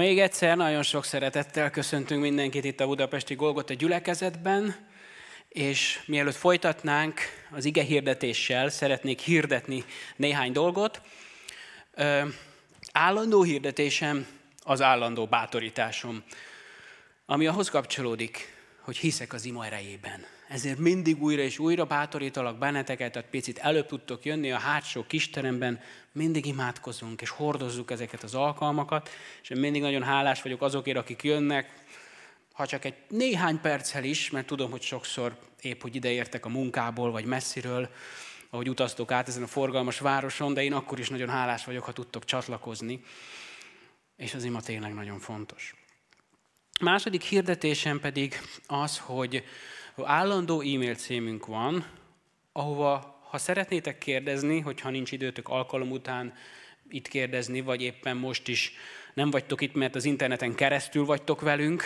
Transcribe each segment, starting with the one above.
Még egyszer nagyon sok szeretettel köszöntünk mindenkit itt a Budapesti Golgota gyülekezetben, és mielőtt folytatnánk az ige hirdetéssel, szeretnék hirdetni néhány dolgot. Állandó hirdetésem az állandó bátorításom, ami ahhoz kapcsolódik, hogy hiszek az ima erejében ezért mindig újra és újra bátorítalak benneteket, tehát picit előbb tudtok jönni a hátsó kisteremben, mindig imádkozunk és hordozzuk ezeket az alkalmakat, és én mindig nagyon hálás vagyok azokért, akik jönnek, ha csak egy néhány perccel is, mert tudom, hogy sokszor épp, hogy ideértek a munkából, vagy messziről, ahogy utaztok át ezen a forgalmas városon, de én akkor is nagyon hálás vagyok, ha tudtok csatlakozni. És az ima tényleg nagyon fontos. Második hirdetésem pedig az, hogy állandó e-mail címünk van, ahova, ha szeretnétek kérdezni, hogyha nincs időtök alkalom után itt kérdezni, vagy éppen most is nem vagytok itt, mert az interneten keresztül vagytok velünk,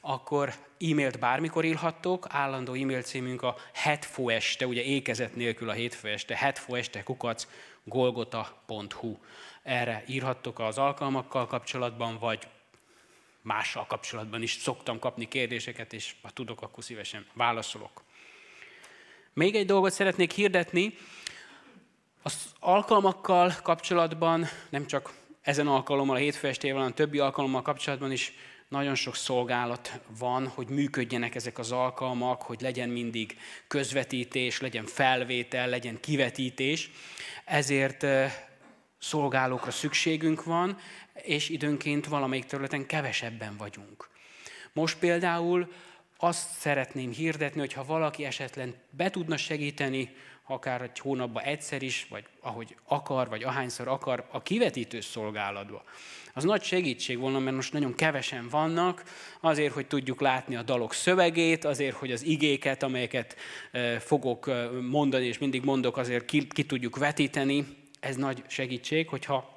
akkor e-mailt bármikor írhattok, állandó e-mail címünk a hetfó este, ugye ékezet nélkül a hétfő este, hetfó este kukac, golgota.hu. Erre írhattok az alkalmakkal kapcsolatban, vagy mással kapcsolatban is szoktam kapni kérdéseket, és ha tudok, akkor szívesen válaszolok. Még egy dolgot szeretnék hirdetni. Az alkalmakkal kapcsolatban, nem csak ezen alkalommal, a hétfő estével, hanem többi alkalommal kapcsolatban is nagyon sok szolgálat van, hogy működjenek ezek az alkalmak, hogy legyen mindig közvetítés, legyen felvétel, legyen kivetítés. Ezért eh, szolgálókra szükségünk van, és időnként valamelyik területen kevesebben vagyunk. Most például azt szeretném hirdetni, hogy ha valaki esetlen be tudna segíteni, akár egy hónapban egyszer is, vagy ahogy akar, vagy ahányszor akar, a kivetítő szolgálatba. Az nagy segítség volna, mert most nagyon kevesen vannak, azért, hogy tudjuk látni a dalok szövegét, azért, hogy az igéket, amelyeket fogok mondani, és mindig mondok, azért ki, ki tudjuk vetíteni. Ez nagy segítség, hogyha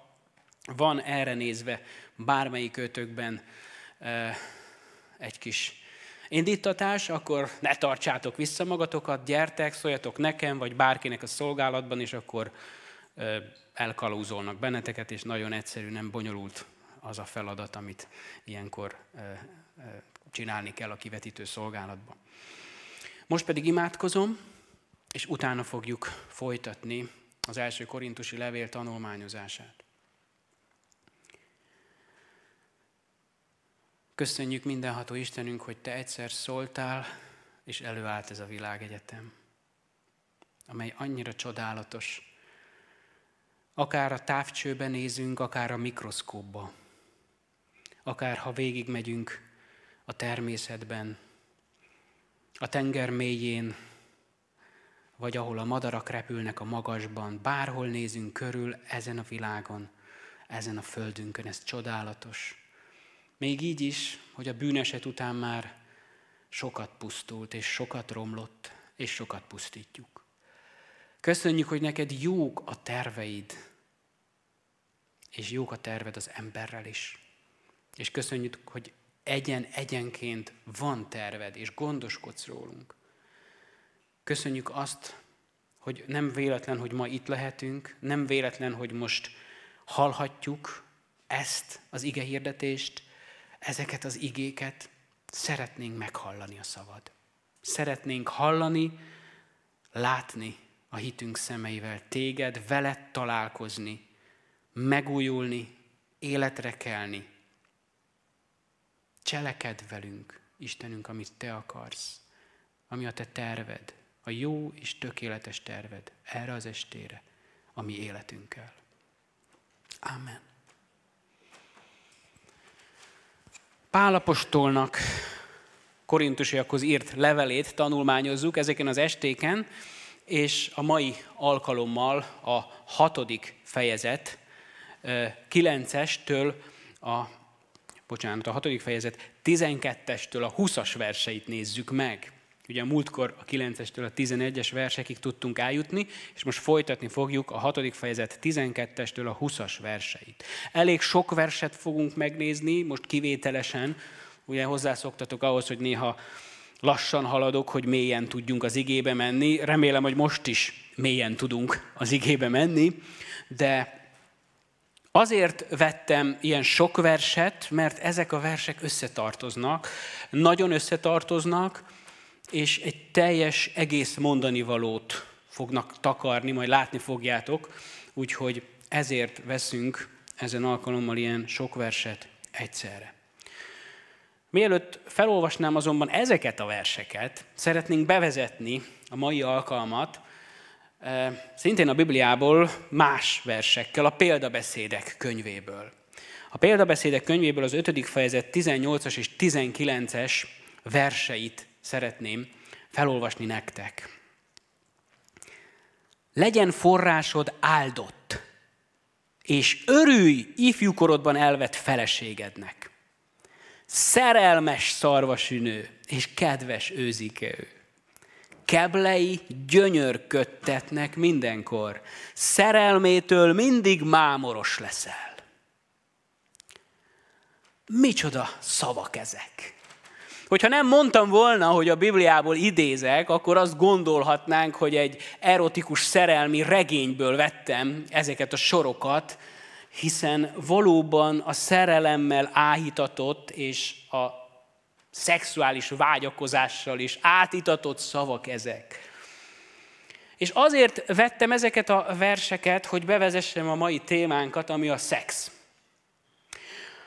van erre nézve bármelyik ötökben egy kis indítatás, akkor ne tartsátok vissza magatokat, gyertek, szóljatok nekem, vagy bárkinek a szolgálatban, és akkor elkalózolnak benneteket, és nagyon egyszerű, nem bonyolult az a feladat, amit ilyenkor csinálni kell a kivetítő szolgálatban. Most pedig imádkozom, és utána fogjuk folytatni az első korintusi levél tanulmányozását. Köszönjük mindenható Istenünk, hogy Te egyszer szóltál, és előállt ez a világegyetem, amely annyira csodálatos. Akár a távcsőbe nézünk, akár a mikroszkóba, akár ha végigmegyünk a természetben, a tenger mélyén, vagy ahol a madarak repülnek a magasban, bárhol nézünk körül ezen a világon, ezen a földünkön, ez csodálatos. Még így is, hogy a bűneset után már sokat pusztult, és sokat romlott, és sokat pusztítjuk. Köszönjük, hogy neked jók a terveid, és jók a terved az emberrel is. És köszönjük, hogy egyen-egyenként van terved, és gondoskodsz rólunk. Köszönjük azt, hogy nem véletlen, hogy ma itt lehetünk, nem véletlen, hogy most hallhatjuk ezt az ige hirdetést, ezeket az igéket szeretnénk meghallani a szavad. Szeretnénk hallani, látni a hitünk szemeivel téged, veled találkozni, megújulni, életre kelni. Cseleked velünk, Istenünk, amit te akarsz, ami a te terved, a jó és tökéletes terved erre az estére, ami életünkkel. Amen. Pálapostolnak korintusiakhoz írt levelét tanulmányozzuk ezeken az estéken, és a mai alkalommal a hatodik fejezet, 9-estől a, bocsánat, a hatodik fejezet 12-estől a 20-as verseit nézzük meg. Ugye a múltkor a 9-estől a 11-es versekig tudtunk eljutni, és most folytatni fogjuk a 6. fejezet 12-estől a 20-as verseit. Elég sok verset fogunk megnézni, most kivételesen, ugye hozzászoktatok ahhoz, hogy néha lassan haladok, hogy mélyen tudjunk az igébe menni. Remélem, hogy most is mélyen tudunk az igébe menni, de Azért vettem ilyen sok verset, mert ezek a versek összetartoznak, nagyon összetartoznak, és egy teljes egész mondani valót fognak takarni, majd látni fogjátok, úgyhogy ezért veszünk ezen alkalommal ilyen sok verset egyszerre. Mielőtt felolvasnám azonban ezeket a verseket, szeretnénk bevezetni a mai alkalmat eh, szintén a Bibliából más versekkel, a példabeszédek könyvéből. A példabeszédek könyvéből az 5. fejezet 18-as és 19-es verseit szeretném felolvasni nektek. Legyen forrásod áldott, és örülj ifjúkorodban elvett feleségednek. Szerelmes szarvasünő, és kedves őzike ő. Keblei gyönyörködtetnek mindenkor. Szerelmétől mindig mámoros leszel. Micsoda szavak ezek! Hogyha nem mondtam volna, hogy a Bibliából idézek, akkor azt gondolhatnánk, hogy egy erotikus szerelmi regényből vettem ezeket a sorokat, hiszen valóban a szerelemmel áhítatott és a szexuális vágyakozással is átitatott szavak ezek. És azért vettem ezeket a verseket, hogy bevezessem a mai témánkat, ami a szex.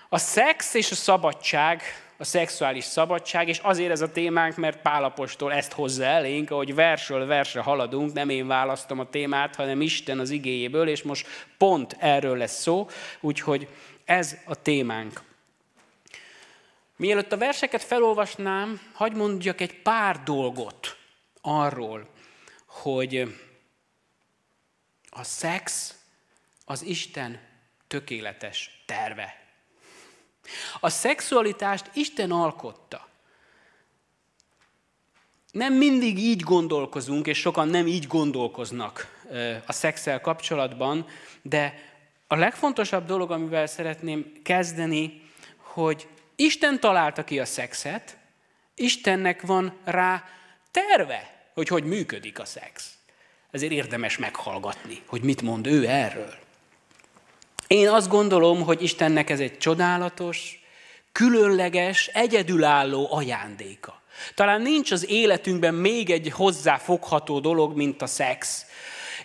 A szex és a szabadság a szexuális szabadság, és azért ez a témánk, mert Pálapostól ezt hozza elénk, ahogy versről versre haladunk, nem én választom a témát, hanem Isten az igéjéből, és most pont erről lesz szó, úgyhogy ez a témánk. Mielőtt a verseket felolvasnám, hagyd mondjak egy pár dolgot arról, hogy a szex az Isten tökéletes terve a szexualitást Isten alkotta. Nem mindig így gondolkozunk, és sokan nem így gondolkoznak a szexel kapcsolatban, de a legfontosabb dolog, amivel szeretném kezdeni, hogy Isten találta ki a szexet, Istennek van rá terve, hogy hogy működik a szex. Ezért érdemes meghallgatni, hogy mit mond ő erről. Én azt gondolom, hogy Istennek ez egy csodálatos, különleges, egyedülálló ajándéka. Talán nincs az életünkben még egy hozzáfogható dolog, mint a szex.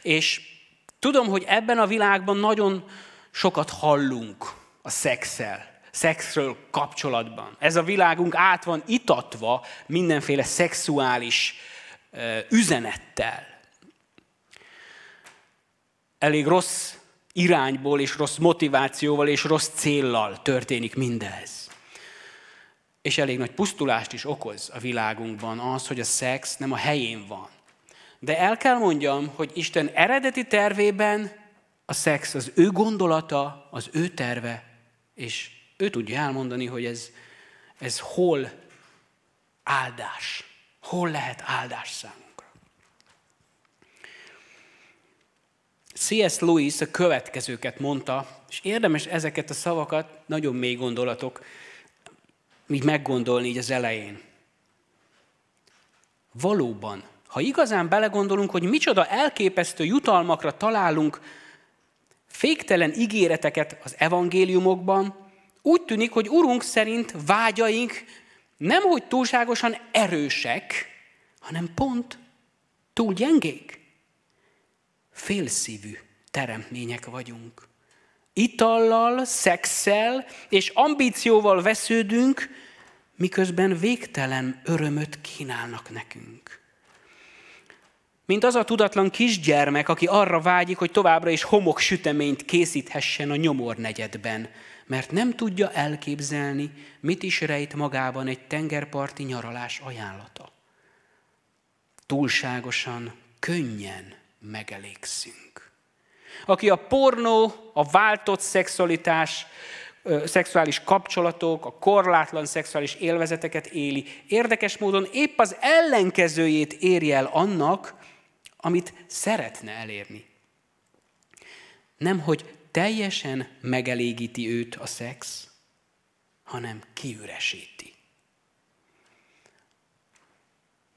És tudom, hogy ebben a világban nagyon sokat hallunk a szexel, szexről kapcsolatban. Ez a világunk át van itatva mindenféle szexuális üzenettel. Elég rossz irányból és rossz motivációval és rossz céllal történik mindez. És elég nagy pusztulást is okoz a világunkban az, hogy a szex nem a helyén van. De el kell mondjam, hogy Isten eredeti tervében a szex az ő gondolata, az ő terve, és ő tudja elmondani, hogy ez, ez hol áldás, hol lehet áldás számú. C.S. Lewis a következőket mondta, és érdemes ezeket a szavakat, nagyon mély gondolatok, így meggondolni így az elején. Valóban, ha igazán belegondolunk, hogy micsoda elképesztő jutalmakra találunk féktelen ígéreteket az evangéliumokban, úgy tűnik, hogy Urunk szerint vágyaink nem hogy túlságosan erősek, hanem pont túl gyengék félszívű teremtmények vagyunk. Itallal, szexel és ambícióval vesződünk, miközben végtelen örömöt kínálnak nekünk. Mint az a tudatlan kisgyermek, aki arra vágyik, hogy továbbra is homok süteményt készíthessen a nyomor negyedben, mert nem tudja elképzelni, mit is rejt magában egy tengerparti nyaralás ajánlata. Túlságosan, könnyen megelégszünk. Aki a pornó, a váltott szexualitás, szexuális kapcsolatok, a korlátlan szexuális élvezeteket éli, érdekes módon épp az ellenkezőjét éri el annak, amit szeretne elérni. Nem, hogy teljesen megelégíti őt a szex, hanem kiüresíti.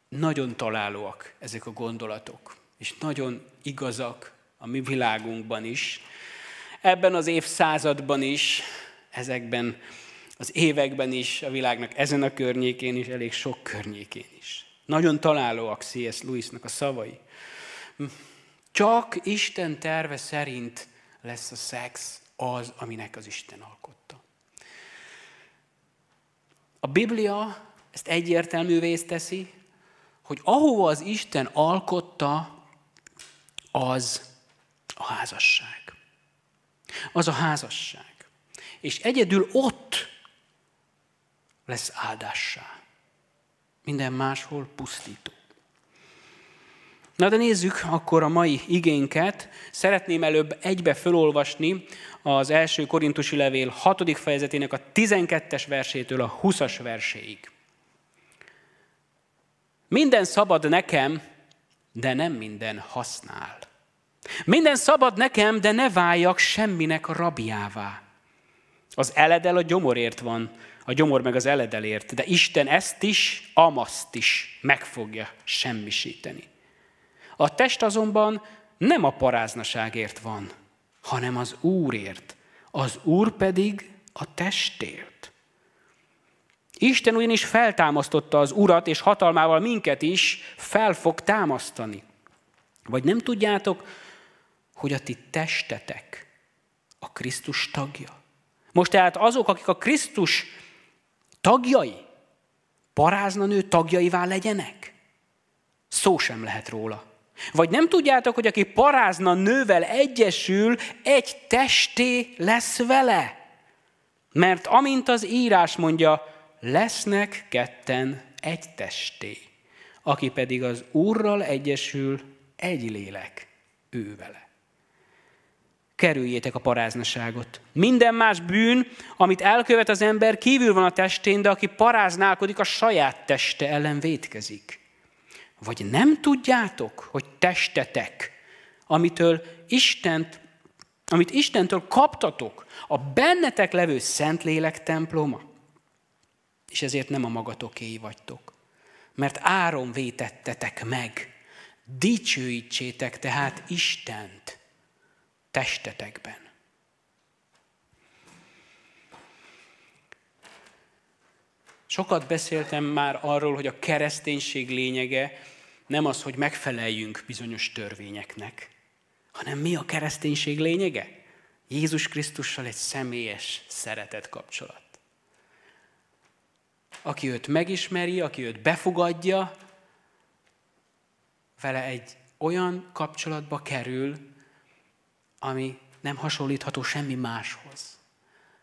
Nagyon találóak ezek a gondolatok és nagyon igazak a mi világunkban is. Ebben az évszázadban is, ezekben az években is, a világnak ezen a környékén is, elég sok környékén is. Nagyon találóak C.S. Lewisnak a szavai. Csak Isten terve szerint lesz a szex az, aminek az Isten alkotta. A Biblia ezt egyértelművé teszi, hogy ahova az Isten alkotta, az a házasság. Az a házasság. És egyedül ott lesz áldássá. Minden máshol pusztító. Na de nézzük akkor a mai igénket. Szeretném előbb egybe felolvasni az első korintusi levél 6. fejezetének a 12-es versétől a 20-as verséig. Minden szabad nekem, de nem minden használ. Minden szabad nekem, de ne váljak semminek a rabjává. Az eledel a gyomorért van, a gyomor meg az eledelért, de Isten ezt is, amaszt is meg fogja semmisíteni. A test azonban nem a paráznaságért van, hanem az Úrért, az Úr pedig a testért. Isten ugyanis feltámasztotta az Urat, és hatalmával minket is fel fog támasztani. Vagy nem tudjátok, hogy a ti testetek a Krisztus tagja. Most tehát azok, akik a Krisztus tagjai, paráznanő tagjaivá legyenek? Szó sem lehet róla. Vagy nem tudjátok, hogy aki parázna nővel egyesül, egy testé lesz vele? Mert amint az írás mondja, lesznek ketten egy testé, aki pedig az Úrral egyesül, egy lélek ő vele kerüljétek a paráznaságot. Minden más bűn, amit elkövet az ember, kívül van a testén, de aki paráználkodik, a saját teste ellen vétkezik. Vagy nem tudjátok, hogy testetek, amitől Istent, amit Istentől kaptatok, a bennetek levő lélek temploma, és ezért nem a magatokéi vagytok, mert áron vétettetek meg. Dicsőítsétek tehát Istent, testetekben. Sokat beszéltem már arról, hogy a kereszténység lényege nem az, hogy megfeleljünk bizonyos törvényeknek, hanem mi a kereszténység lényege? Jézus Krisztussal egy személyes szeretet kapcsolat. Aki őt megismeri, aki őt befogadja, vele egy olyan kapcsolatba kerül, ami nem hasonlítható semmi máshoz.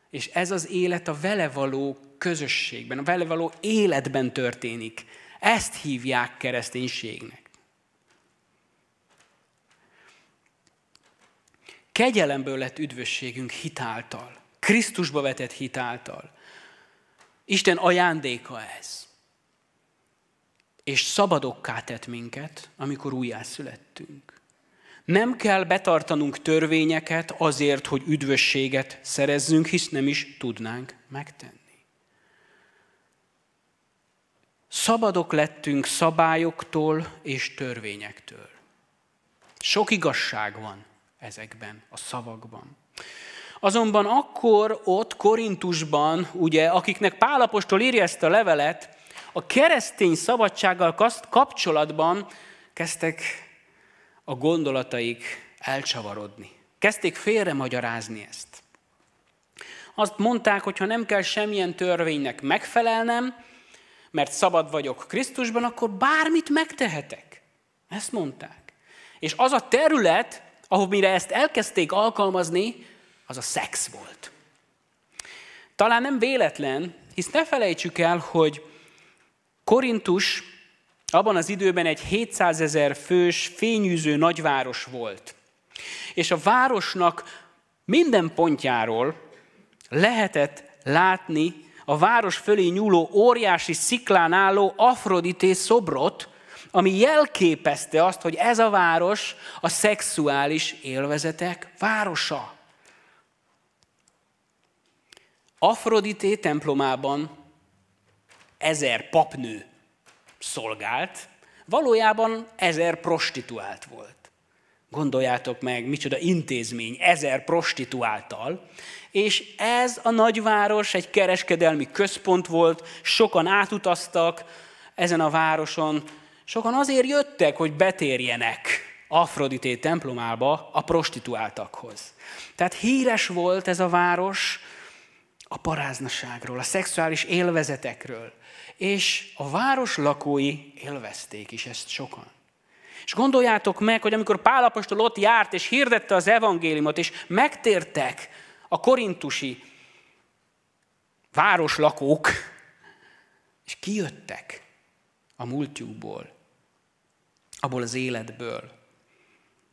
És ez az élet a vele való közösségben, a vele való életben történik. Ezt hívják kereszténységnek. Kegyelemből lett üdvösségünk hitáltal, Krisztusba vetett hitáltal. Isten ajándéka ez. És szabadokká tett minket, amikor újjászülettünk. Nem kell betartanunk törvényeket azért, hogy üdvösséget szerezzünk, hisz nem is tudnánk megtenni. Szabadok lettünk szabályoktól és törvényektől. Sok igazság van ezekben a szavakban. Azonban akkor ott Korintusban, ugye, akiknek Pálapostól írja ezt a levelet, a keresztény szabadsággal kapcsolatban kezdtek a gondolataik elcsavarodni. Kezdték félre magyarázni ezt. Azt mondták, hogy ha nem kell semmilyen törvénynek megfelelnem, mert szabad vagyok Krisztusban, akkor bármit megtehetek. Ezt mondták. És az a terület, ahol mire ezt elkezdték alkalmazni, az a szex volt. Talán nem véletlen, hisz ne felejtsük el, hogy Korintus abban az időben egy 700 ezer fős, fényűző nagyváros volt. És a városnak minden pontjáról lehetett látni a város fölé nyúló óriási sziklán álló Afrodité szobrot, ami jelképezte azt, hogy ez a város a szexuális élvezetek városa. Afrodité templomában ezer papnő szolgált, valójában ezer prostituált volt. Gondoljátok meg, micsoda intézmény ezer prostituáltal, és ez a nagyváros egy kereskedelmi központ volt, sokan átutaztak ezen a városon, sokan azért jöttek, hogy betérjenek Afrodité templomába a prostituáltakhoz. Tehát híres volt ez a város a paráznaságról, a szexuális élvezetekről, és a város lakói élvezték is ezt sokan. És gondoljátok meg, hogy amikor apostol ott járt, és hirdette az evangéliumot, és megtértek a korintusi városlakók, és kijöttek a múltjukból, abból az életből,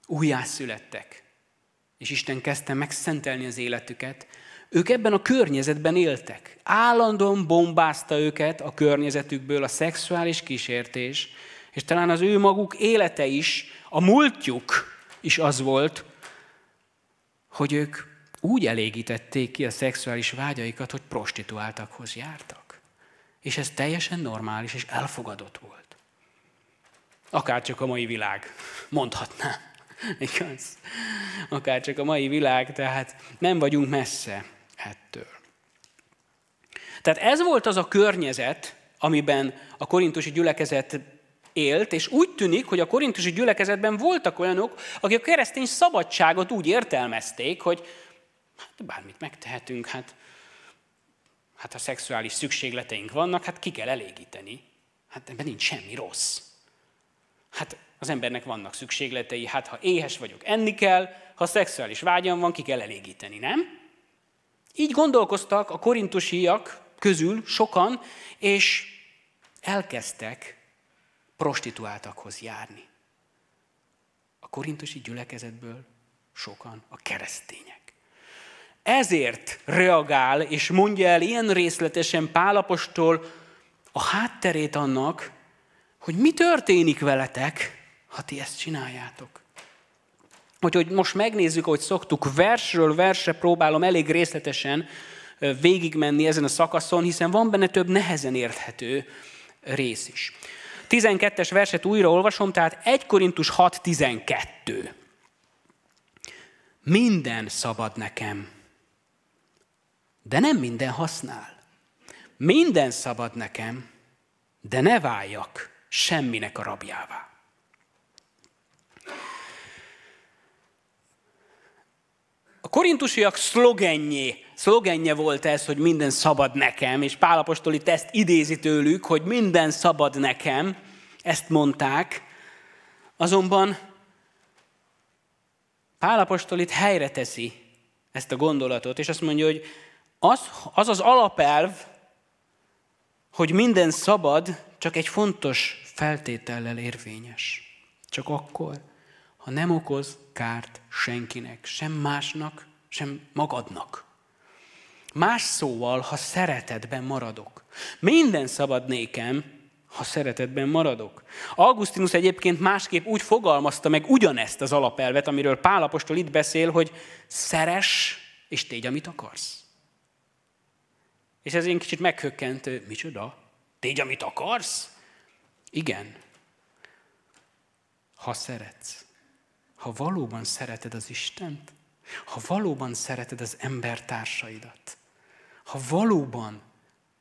újjászülettek, és Isten kezdte megszentelni az életüket, ők ebben a környezetben éltek. Állandóan bombázta őket a környezetükből a szexuális kísértés, és talán az ő maguk élete is, a múltjuk is az volt, hogy ők úgy elégítették ki a szexuális vágyaikat, hogy prostituáltakhoz jártak. És ez teljesen normális és elfogadott volt. Akárcsak a mai világ, mondhatná. Igaz? Akárcsak a mai világ, tehát nem vagyunk messze ettől. Tehát ez volt az a környezet, amiben a korintusi gyülekezet élt, és úgy tűnik, hogy a korintusi gyülekezetben voltak olyanok, akik a keresztény szabadságot úgy értelmezték, hogy hát bármit megtehetünk, hát, hát ha szexuális szükségleteink vannak, hát ki kell elégíteni. Hát ebben nincs semmi rossz. Hát az embernek vannak szükségletei, hát ha éhes vagyok, enni kell, ha szexuális vágyam van, ki kell elégíteni, nem? Így gondolkoztak a korintusiak közül sokan, és elkezdtek prostituáltakhoz járni. A korintusi gyülekezetből sokan a keresztények. Ezért reagál és mondja el ilyen részletesen Pálapostól a hátterét annak, hogy mi történik veletek, ha ti ezt csináljátok. Úgyhogy most megnézzük, ahogy szoktuk, versről versre próbálom elég részletesen végigmenni ezen a szakaszon, hiszen van benne több nehezen érthető rész is. 12-es verset újra olvasom, tehát 1 Korintus 6.12. Minden szabad nekem, de nem minden használ. Minden szabad nekem, de ne váljak semminek a rabjává. korintusiak szlogenjé, szlogenje volt ez, hogy minden szabad nekem, és Pálapostoli teszt ezt idézi tőlük, hogy minden szabad nekem, ezt mondták, azonban pálapostolit helyre teszi ezt a gondolatot, és azt mondja, hogy az az, az alapelv, hogy minden szabad, csak egy fontos feltétellel érvényes. Csak akkor ha nem okoz kárt senkinek, sem másnak, sem magadnak. Más szóval, ha szeretetben maradok. Minden szabad nékem, ha szeretetben maradok. Augustinus egyébként másképp úgy fogalmazta meg ugyanezt az alapelvet, amiről Pálapostól itt beszél, hogy szeres és tégy, amit akarsz. És ez én kicsit meghökkentő. Micsoda? Tégy, amit akarsz? Igen. Ha szeretsz ha valóban szereted az Istent, ha valóban szereted az embertársaidat, ha valóban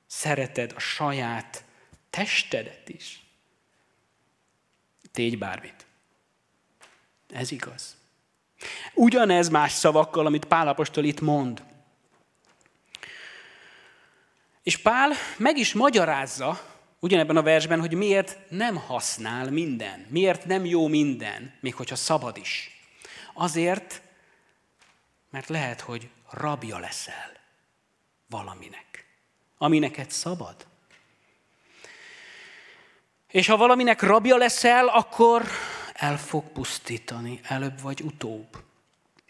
szereted a saját testedet is, tégy bármit. Ez igaz. Ugyanez más szavakkal, amit Pál apostol itt mond. És Pál meg is magyarázza, ugyanebben a versben, hogy miért nem használ minden, miért nem jó minden, még hogyha szabad is. Azért, mert lehet, hogy rabja leszel valaminek, ami neked szabad. És ha valaminek rabja leszel, akkor el fog pusztítani, előbb vagy utóbb.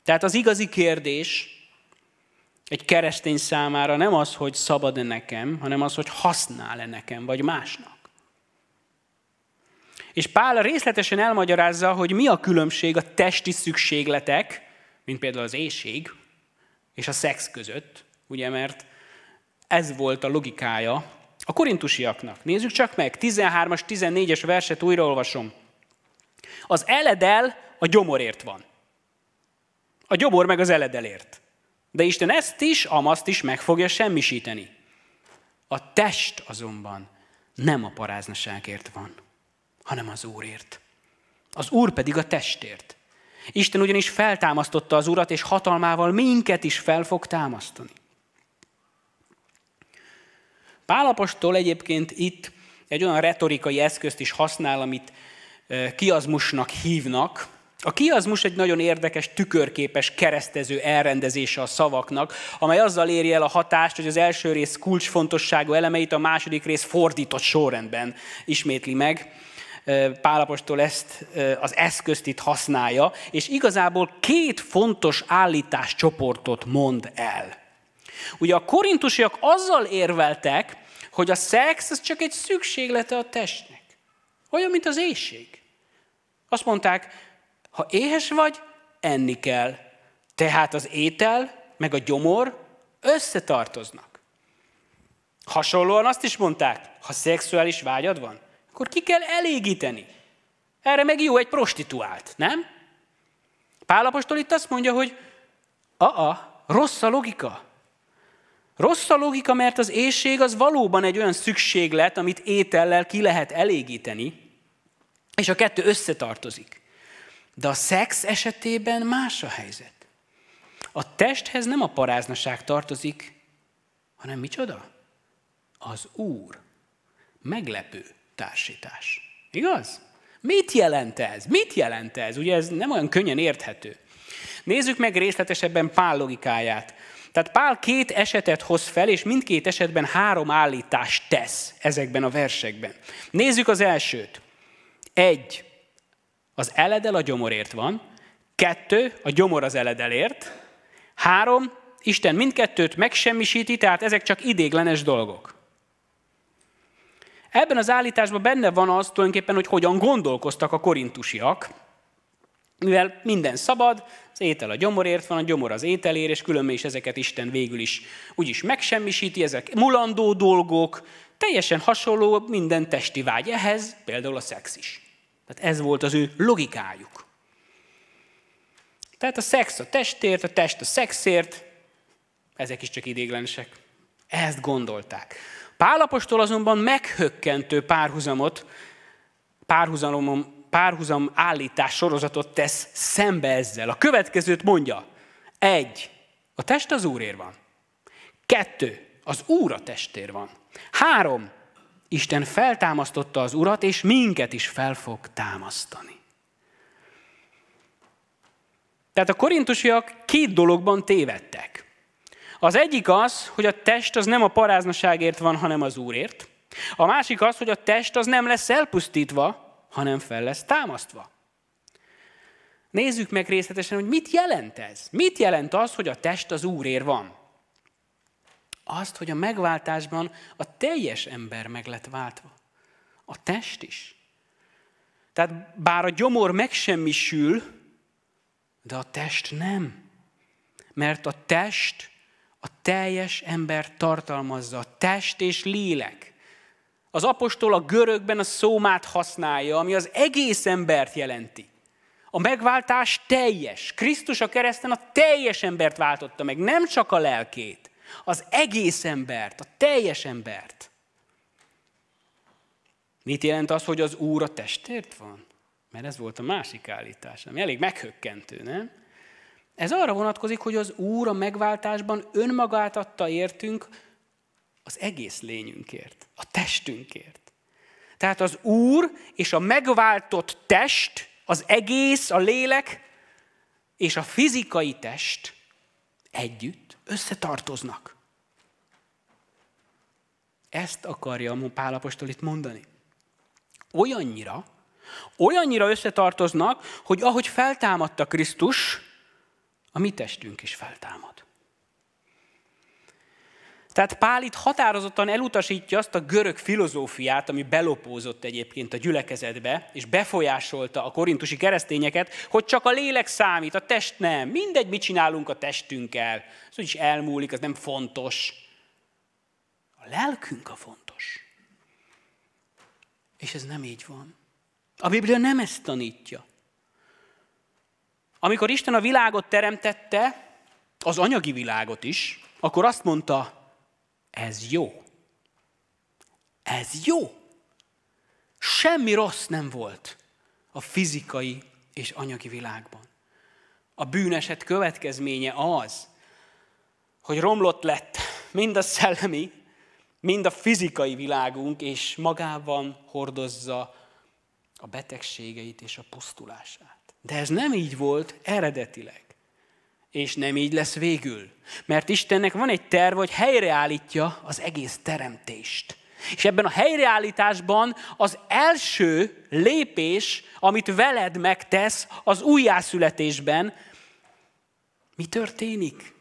Tehát az igazi kérdés egy keresztény számára nem az, hogy szabad-e nekem, hanem az, hogy használ-e nekem, vagy másnak. És Pál részletesen elmagyarázza, hogy mi a különbség a testi szükségletek, mint például az éjség, és a szex között, ugye, mert ez volt a logikája a korintusiaknak. Nézzük csak meg, 13-as, 14-es verset újraolvasom. Az eledel a gyomorért van. A gyomor meg az eledelért. De Isten ezt is, amazt is meg fogja semmisíteni. A test azonban nem a paráznaságért van, hanem az Úrért. Az Úr pedig a testért. Isten ugyanis feltámasztotta az Urat, és hatalmával minket is fel fog támasztani. Pálapostól egyébként itt egy olyan retorikai eszközt is használ, amit eh, kiazmusnak hívnak, a kiazmus egy nagyon érdekes, tükörképes keresztező elrendezése a szavaknak, amely azzal éri el a hatást, hogy az első rész kulcsfontosságú elemeit a második rész fordított sorrendben ismétli meg. Pálapostól ezt az eszközt itt használja, és igazából két fontos állításcsoportot mond el. Ugye a korintusiak azzal érveltek, hogy a szex az csak egy szükséglete a testnek. Olyan, mint az éjség. Azt mondták, ha éhes vagy, enni kell. Tehát az étel, meg a gyomor összetartoznak. Hasonlóan azt is mondták, ha szexuális vágyad van, akkor ki kell elégíteni. Erre meg jó egy prostituált, nem? Pálapostól itt azt mondja, hogy a rossz a logika. Rossz a logika, mert az éjség az valóban egy olyan szükséglet, amit étellel ki lehet elégíteni, és a kettő összetartozik. De a szex esetében más a helyzet. A testhez nem a paráznaság tartozik, hanem micsoda? Az Úr. Meglepő társítás. Igaz? Mit jelent ez? Mit jelent ez? Ugye ez nem olyan könnyen érthető. Nézzük meg részletesebben Pál logikáját. Tehát Pál két esetet hoz fel, és mindkét esetben három állítást tesz ezekben a versekben. Nézzük az elsőt. Egy az eledel a gyomorért van, kettő, a gyomor az eledelért, három, Isten mindkettőt megsemmisíti, tehát ezek csak idéglenes dolgok. Ebben az állításban benne van az tulajdonképpen, hogy hogyan gondolkoztak a korintusiak, mivel minden szabad, az étel a gyomorért van, a gyomor az ételért, és különben is ezeket Isten végül is úgyis megsemmisíti, ezek mulandó dolgok, teljesen hasonló minden testi vágy ehhez, például a szex is. Hát ez volt az ő logikájuk. Tehát a szex a testért, a test a szexért, ezek is csak idéglensek. Ezt gondolták. Pálapostól azonban meghökkentő párhuzamot, párhuzamom, párhuzam állítás sorozatot tesz szembe ezzel. A következőt mondja. Egy, a test az Úrért van. Kettő, az Úr a testér van. Három, Isten feltámasztotta az Urat, és minket is fel fog támasztani. Tehát a korintusiak két dologban tévedtek. Az egyik az, hogy a test az nem a paráznaságért van, hanem az Úrért. A másik az, hogy a test az nem lesz elpusztítva, hanem fel lesz támasztva. Nézzük meg részletesen, hogy mit jelent ez. Mit jelent az, hogy a test az Úrért van? Azt, hogy a megváltásban a teljes ember meg lett váltva. A test is. Tehát bár a gyomor megsemmisül, de a test nem. Mert a test a teljes ember tartalmazza, a test és lélek. Az apostol a görögben a szómát használja, ami az egész embert jelenti. A megváltás teljes. Krisztus a kereszten a teljes embert váltotta meg, nem csak a lelkét. Az egész embert, a teljes embert. Mit jelent az, hogy az Úr a testért van? Mert ez volt a másik állítás, ami elég meghökkentő, nem? Ez arra vonatkozik, hogy az Úr a megváltásban önmagát adta értünk az egész lényünkért, a testünkért. Tehát az Úr és a megváltott test, az egész, a lélek és a fizikai test együtt Összetartoznak. Ezt akarja a Pálapostól itt mondani. Olyannyira, olyannyira összetartoznak, hogy ahogy feltámadta Krisztus, a mi testünk is feltámad. Tehát Pál itt határozottan elutasítja azt a görög filozófiát, ami belopózott egyébként a gyülekezetbe, és befolyásolta a korintusi keresztényeket, hogy csak a lélek számít, a test nem. Mindegy, mit csinálunk a testünkkel. Ez úgyis elmúlik, az nem fontos. A lelkünk a fontos. És ez nem így van. A Biblia nem ezt tanítja. Amikor Isten a világot teremtette, az anyagi világot is, akkor azt mondta, ez jó. Ez jó. Semmi rossz nem volt a fizikai és anyagi világban. A bűneset következménye az, hogy romlott lett mind a szellemi, mind a fizikai világunk, és magában hordozza a betegségeit és a pusztulását. De ez nem így volt eredetileg. És nem így lesz végül. Mert Istennek van egy terv, hogy helyreállítja az egész teremtést. És ebben a helyreállításban az első lépés, amit veled megtesz az újjászületésben, mi történik?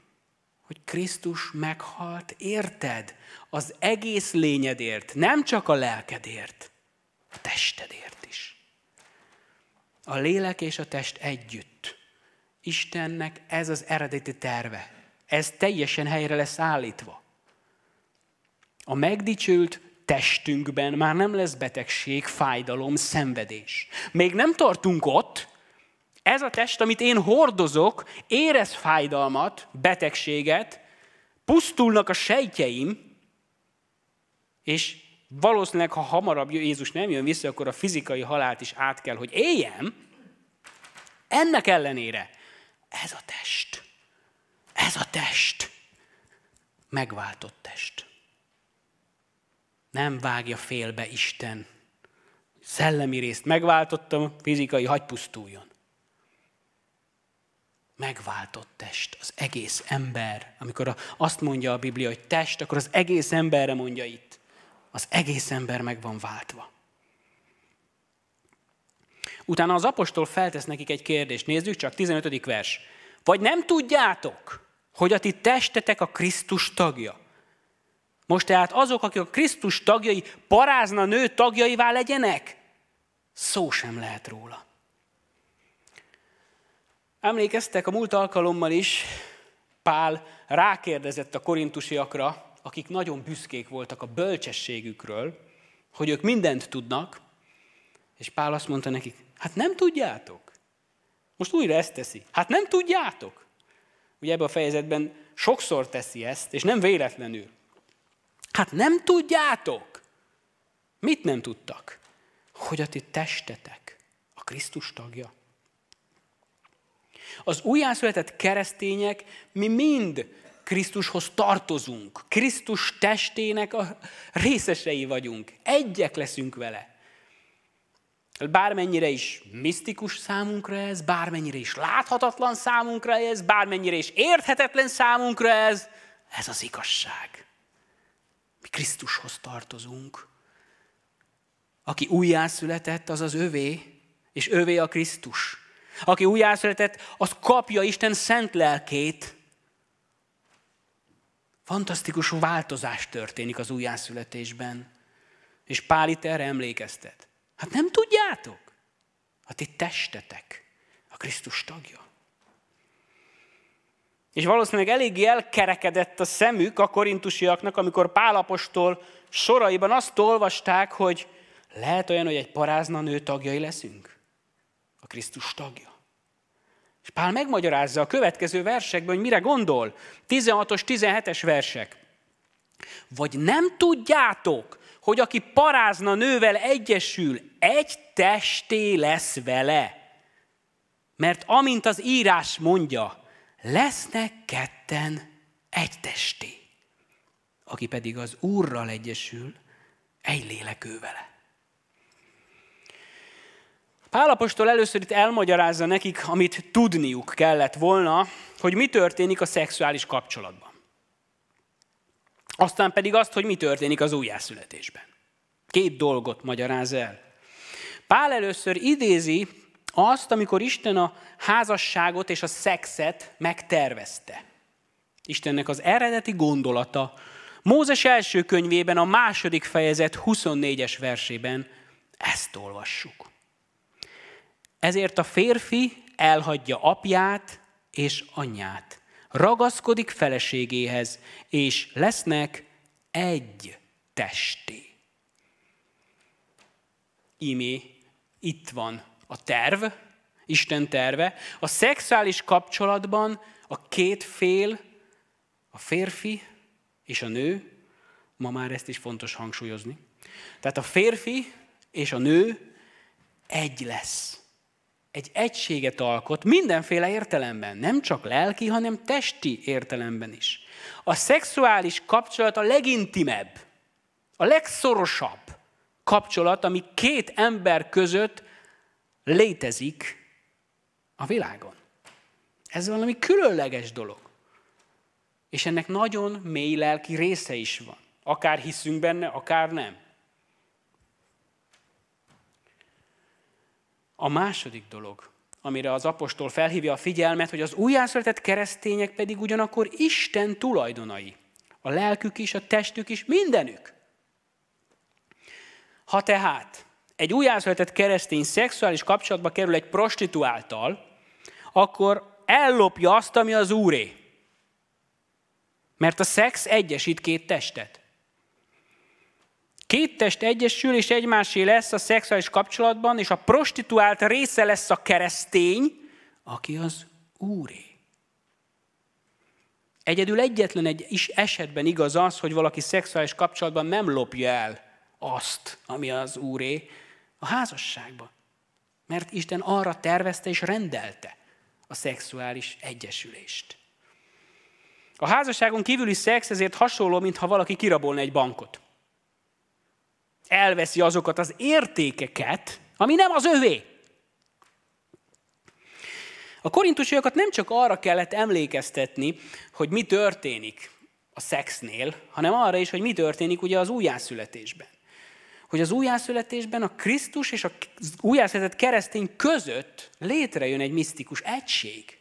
Hogy Krisztus meghalt, érted? Az egész lényedért, nem csak a lelkedért, a testedért is. A lélek és a test együtt Istennek ez az eredeti terve. Ez teljesen helyre lesz állítva. A megdicsült testünkben már nem lesz betegség, fájdalom, szenvedés. Még nem tartunk ott, ez a test, amit én hordozok, érez fájdalmat, betegséget, pusztulnak a sejtjeim, és valószínűleg, ha hamarabb Jézus nem jön vissza, akkor a fizikai halált is át kell, hogy éljem. Ennek ellenére ez a test, ez a test, megváltott test. Nem vágja félbe Isten. Szellemi részt megváltottam, fizikai pusztuljon. Megváltott test, az egész ember. Amikor azt mondja a Biblia, hogy test, akkor az egész emberre mondja itt. Az egész ember meg van váltva. Utána az apostol feltesz nekik egy kérdést, nézzük csak, 15. vers. Vagy nem tudjátok, hogy a ti testetek a Krisztus tagja? Most tehát azok, akik a Krisztus tagjai, parázna nő tagjaivá legyenek? Szó sem lehet róla. Emlékeztek, a múlt alkalommal is Pál rákérdezett a korintusiakra, akik nagyon büszkék voltak a bölcsességükről, hogy ők mindent tudnak, és Pál azt mondta nekik, Hát nem tudjátok. Most újra ezt teszi. Hát nem tudjátok. Ugye ebben a fejezetben sokszor teszi ezt, és nem véletlenül. Hát nem tudjátok. Mit nem tudtak? Hogy a ti testetek a Krisztus tagja. Az újjászületett keresztények, mi mind Krisztushoz tartozunk. Krisztus testének a részesei vagyunk. Egyek leszünk vele. Bármennyire is misztikus számunkra ez, bármennyire is láthatatlan számunkra ez, bármennyire is érthetetlen számunkra ez, ez az igazság. Mi Krisztushoz tartozunk. Aki újjászületett, az az övé, és övé a Krisztus. Aki újjászületett, az kapja Isten szent lelkét. Fantasztikus változás történik az újjászületésben. És Pál itt erre emlékeztet. Hát nem tudjátok? A hát ti testetek a Krisztus tagja. És valószínűleg eléggé elkerekedett a szemük a korintusiaknak, amikor Pálapostól soraiban azt olvasták, hogy lehet olyan, hogy egy parázna nő tagjai leszünk? A Krisztus tagja. És Pál megmagyarázza a következő versekben, hogy mire gondol. 16-os, 17-es versek. Vagy nem tudjátok, hogy aki parázna nővel egyesül, egy testé lesz vele. Mert amint az írás mondja, lesznek ketten egy testé. Aki pedig az Úrral egyesül, egy lélek ő vele. Pálapostól először itt elmagyarázza nekik, amit tudniuk kellett volna, hogy mi történik a szexuális kapcsolatban. Aztán pedig azt, hogy mi történik az újjászületésben. Két dolgot magyaráz el. Pál először idézi azt, amikor Isten a házasságot és a szexet megtervezte. Istennek az eredeti gondolata. Mózes első könyvében, a második fejezet 24-es versében ezt olvassuk. Ezért a férfi elhagyja apját és anyját, ragaszkodik feleségéhez, és lesznek egy testé. Imé, itt van a terv, Isten terve. A szexuális kapcsolatban a két fél, a férfi és a nő, ma már ezt is fontos hangsúlyozni. Tehát a férfi és a nő egy lesz egy egységet alkot mindenféle értelemben, nem csak lelki, hanem testi értelemben is. A szexuális kapcsolat a legintimebb, a legszorosabb kapcsolat, ami két ember között létezik a világon. Ez valami különleges dolog. És ennek nagyon mély lelki része is van. Akár hiszünk benne, akár nem. A második dolog, amire az apostol felhívja a figyelmet, hogy az újjászületett keresztények pedig ugyanakkor Isten tulajdonai. A lelkük is, a testük is, mindenük. Ha tehát egy újjászületett keresztény szexuális kapcsolatba kerül egy prostituáltal, akkor ellopja azt, ami az úré. Mert a szex egyesít két testet. Két test egyesül és egymásé lesz a szexuális kapcsolatban, és a prostituált része lesz a keresztény, aki az úré. Egyedül egyetlen egy is esetben igaz az, hogy valaki szexuális kapcsolatban nem lopja el azt, ami az úré, a házasságban. Mert Isten arra tervezte és rendelte a szexuális egyesülést. A házasságon kívüli szex ezért hasonló, mintha valaki kirabolna egy bankot elveszi azokat az értékeket, ami nem az övé. A korintusiakat nem csak arra kellett emlékeztetni, hogy mi történik a szexnél, hanem arra is, hogy mi történik ugye az újjászületésben. Hogy az újjászületésben a Krisztus és a újjászületett keresztény között létrejön egy misztikus egység.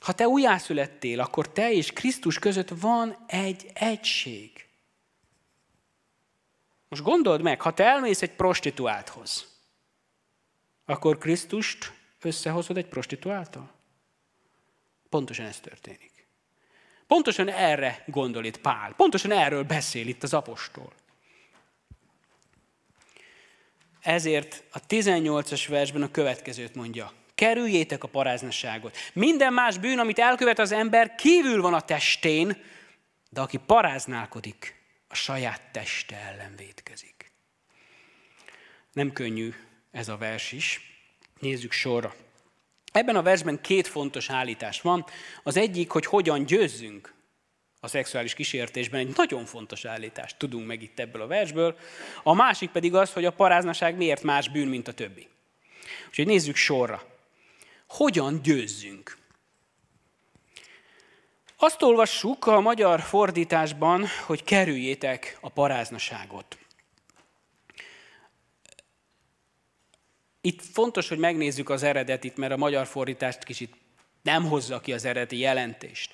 Ha te újjászülettél, akkor te és Krisztus között van egy egység. Most gondold meg, ha te elmész egy prostituálthoz, akkor Krisztust összehozod egy prostituáltal? Pontosan ez történik. Pontosan erre gondol itt Pál. Pontosan erről beszél itt az apostol. Ezért a 18-as versben a következőt mondja. Kerüljétek a paráznaságot. Minden más bűn, amit elkövet az ember, kívül van a testén, de aki paráználkodik, a saját teste ellen védkezik. Nem könnyű ez a vers is. Nézzük sorra. Ebben a versben két fontos állítás van. Az egyik, hogy hogyan győzzünk a szexuális kísértésben. Egy nagyon fontos állítást tudunk meg itt ebből a versből. A másik pedig az, hogy a paráznaság miért más bűn, mint a többi. Úgyhogy nézzük sorra. Hogyan győzzünk? Azt olvassuk a magyar fordításban, hogy kerüljétek a paráznaságot. Itt fontos, hogy megnézzük az eredetit, mert a magyar fordítást kicsit nem hozza ki az eredeti jelentést.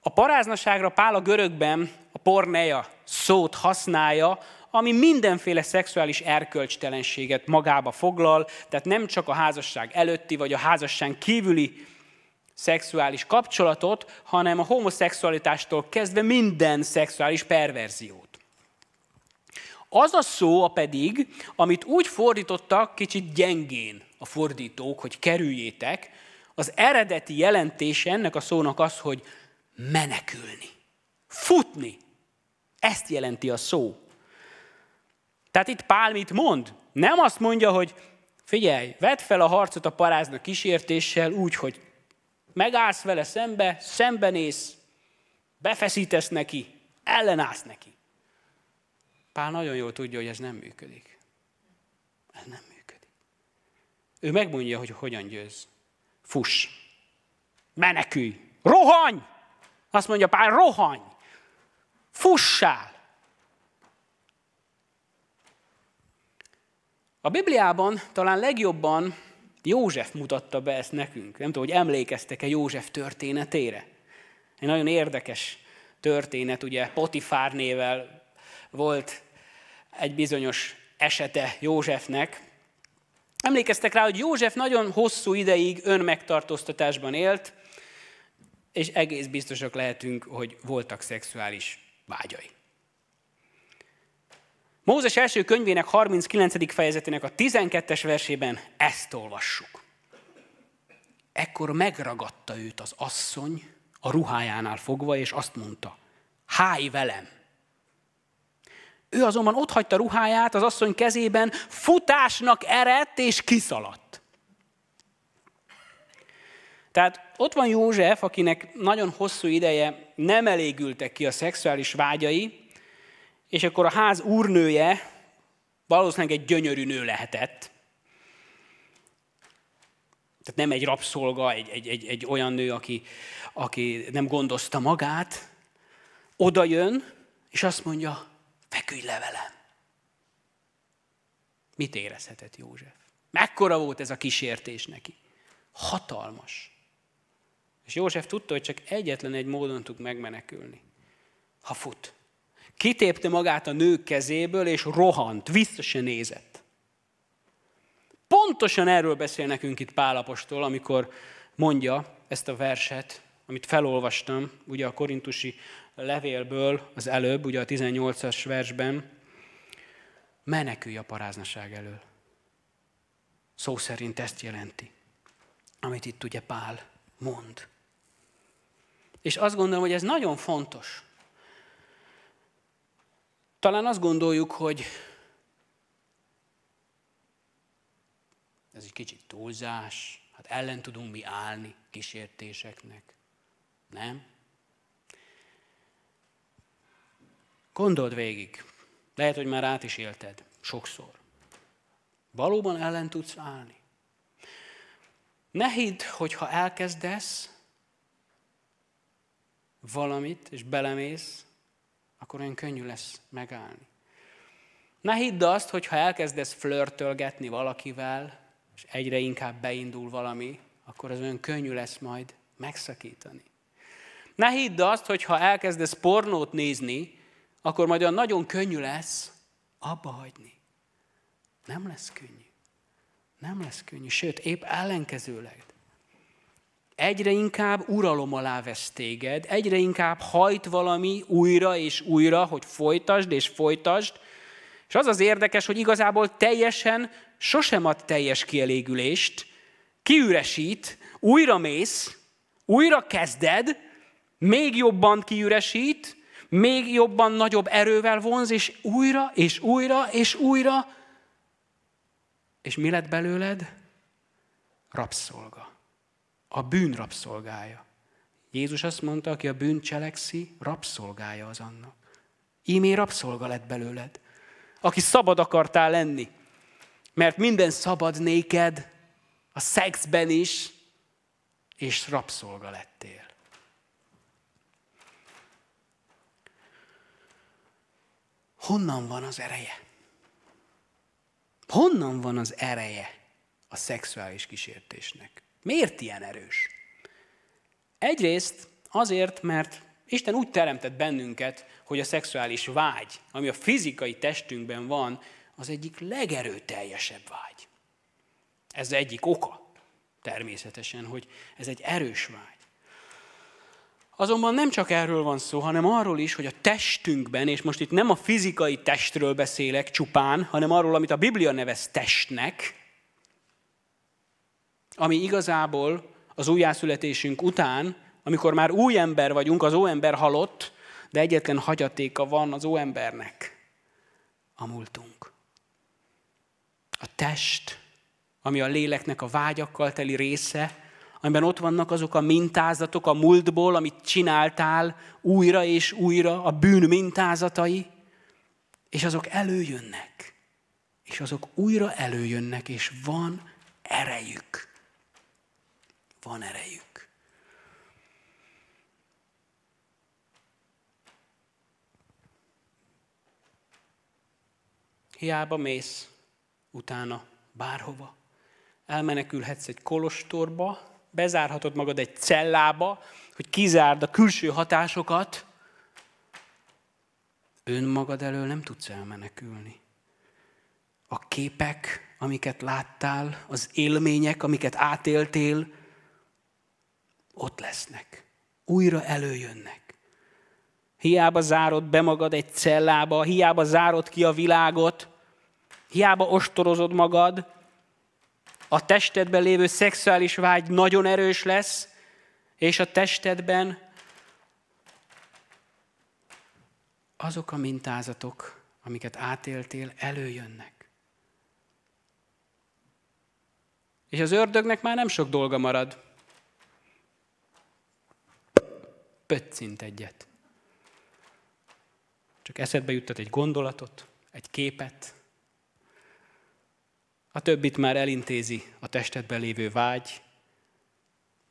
A paráznaságra Pál a görögben a porneja szót használja, ami mindenféle szexuális erkölcstelenséget magába foglal, tehát nem csak a házasság előtti vagy a házasság kívüli szexuális kapcsolatot, hanem a homoszexualitástól kezdve minden szexuális perverziót. Az a szó a pedig, amit úgy fordítottak kicsit gyengén a fordítók, hogy kerüljétek, az eredeti jelentése ennek a szónak az, hogy menekülni, futni. Ezt jelenti a szó. Tehát itt Pál mit mond? Nem azt mondja, hogy figyelj, vedd fel a harcot a parázna kísértéssel úgy, hogy megállsz vele szembe, szembenész, befeszítesz neki, ellenállsz neki. Pál nagyon jól tudja, hogy ez nem működik. Ez nem működik. Ő megmondja, hogy hogyan győz. Fuss! Menekülj! Rohany! Azt mondja Pál, rohany! Fussál! A Bibliában talán legjobban József mutatta be ezt nekünk. Nem tudom, hogy emlékeztek-e József történetére. Egy nagyon érdekes történet, ugye Potifár nével volt egy bizonyos esete Józsefnek. Emlékeztek rá, hogy József nagyon hosszú ideig önmegtartóztatásban élt, és egész biztosak lehetünk, hogy voltak szexuális vágyai. Mózes első könyvének 39. fejezetének a 12-es versében ezt olvassuk. Ekkor megragadta őt az asszony a ruhájánál fogva, és azt mondta, háj velem! Ő azonban ott hagyta ruháját az asszony kezében, futásnak erett és kiszaladt. Tehát ott van József, akinek nagyon hosszú ideje nem elégültek ki a szexuális vágyai, és akkor a ház úrnője valószínűleg egy gyönyörű nő lehetett. Tehát nem egy rabszolga, egy, egy, egy, egy olyan nő, aki, aki nem gondozta magát. Oda jön, és azt mondja, feküdj le velem. Mit érezhetett József? Mekkora volt ez a kísértés neki? Hatalmas. És József tudta, hogy csak egyetlen egy módon tud megmenekülni. Ha fut kitépte magát a nők kezéből, és rohant, vissza se nézett. Pontosan erről beszél nekünk itt Pálapostól, amikor mondja ezt a verset, amit felolvastam, ugye a korintusi levélből az előbb, ugye a 18-as versben, menekülj a paráznaság elől. Szó szerint ezt jelenti, amit itt ugye Pál mond. És azt gondolom, hogy ez nagyon fontos, talán azt gondoljuk, hogy ez egy kicsit túlzás, hát ellen tudunk mi állni kísértéseknek. Nem? Gondold végig, lehet, hogy már át is élted, sokszor. Valóban ellen tudsz állni. Ne hidd, hogy ha elkezdesz valamit, és belemész, akkor olyan könnyű lesz megállni. Ne hidd azt, hogy ha elkezdesz flörtölgetni valakivel, és egyre inkább beindul valami, akkor az olyan könnyű lesz majd megszakítani. Ne hidd azt, hogy ha elkezdesz pornót nézni, akkor majd olyan nagyon könnyű lesz abba hagyni. Nem lesz könnyű. Nem lesz könnyű, sőt, épp ellenkezőleg egyre inkább uralom alá vesz téged, egyre inkább hajt valami újra és újra, hogy folytasd és folytasd. És az az érdekes, hogy igazából teljesen sosem ad teljes kielégülést, kiüresít, újra mész, újra kezded, még jobban kiüresít, még jobban nagyobb erővel vonz, és újra, és újra, és újra. És mi lett belőled? Rabszolga a bűn rabszolgája. Jézus azt mondta, aki a bűn cselekszi, rabszolgája az annak. Ímé rabszolga lett belőled, aki szabad akartál lenni, mert minden szabad néked, a szexben is, és rabszolga lettél. Honnan van az ereje? Honnan van az ereje a szexuális kísértésnek? Miért ilyen erős? Egyrészt azért, mert Isten úgy teremtett bennünket, hogy a szexuális vágy, ami a fizikai testünkben van, az egyik legerőteljesebb vágy. Ez egyik oka, természetesen, hogy ez egy erős vágy. Azonban nem csak erről van szó, hanem arról is, hogy a testünkben, és most itt nem a fizikai testről beszélek csupán, hanem arról, amit a Biblia nevez testnek, ami igazából az újjászületésünk után, amikor már új ember vagyunk, az óember halott, de egyetlen hagyatéka van az óembernek, a múltunk. A test, ami a léleknek a vágyakkal teli része, amiben ott vannak azok a mintázatok a múltból, amit csináltál újra és újra, a bűn mintázatai, és azok előjönnek. És azok újra előjönnek, és van erejük. Van erejük. Hiába mész utána bárhova. Elmenekülhetsz egy kolostorba, bezárhatod magad egy cellába, hogy kizárd a külső hatásokat. Önmagad elől nem tudsz elmenekülni. A képek, amiket láttál, az élmények, amiket átéltél, ott lesznek. Újra előjönnek. Hiába zárod be magad egy cellába, hiába zárod ki a világot, hiába ostorozod magad, a testedben lévő szexuális vágy nagyon erős lesz, és a testedben azok a mintázatok, amiket átéltél, előjönnek. És az ördögnek már nem sok dolga marad. pöccint egyet. Csak eszedbe juttat egy gondolatot, egy képet. A többit már elintézi a testedben lévő vágy,